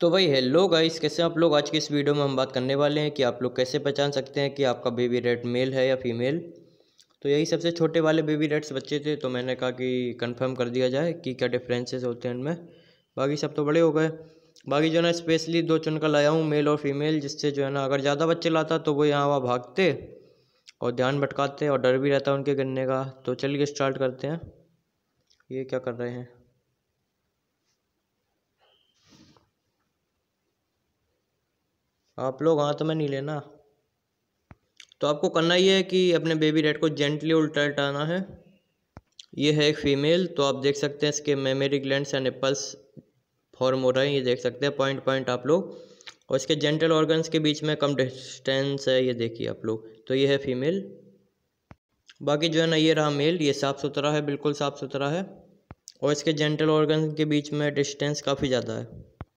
तो भाई hello guys कैसे आप लोग आज के इस वीडियो में हम बात करने वाले हैं कि आप लोग कैसे पहचान सकते हैं कि आपका बेबी रेड मेल है या फीमेल तो यही सबसे छोटे वाले बेबी रेड्स बच्चे थे तो मैंने कहा कि कंफर्म कर दिया जाए कि क्या डिफरेंसेस होते हैं उनमें बाकी सब तो बड़े हो गए बाकी जो है ना स्पेशली दो चुन कर लाया हूँ मेल और फीमेल जिससे जो है ना अगर ज़्यादा बच्चे लाता तो वो यहाँ वहाँ भागते और ध्यान भटकाते और डर भी रहता उनके गिरने का तो चलिए स्टार्ट करते हैं ये क्या कर रहे हैं आप लोग हाथ में नहीं लेना तो आपको करना ये है कि अपने बेबी रेड को जेंटली उल्टा उल्टाना है ये है एक फीमेल तो आप देख सकते हैं इसके मेमरी ग्लैंड या निपल्स फॉर्म हो रहे हैं ये देख सकते हैं पॉइंट पॉइंट आप लोग और इसके जेंटल ऑर्गन्स के बीच में कम डिस्टेंस है ये देखिए आप लोग तो ये है फीमेल बाकी जो है ना ये रहा मेल ये साफ़ सुथरा है बिल्कुल साफ़ सुथरा है और इसके जेंटल ऑर्गन के बीच में डिस्टेंस काफ़ी ज़्यादा है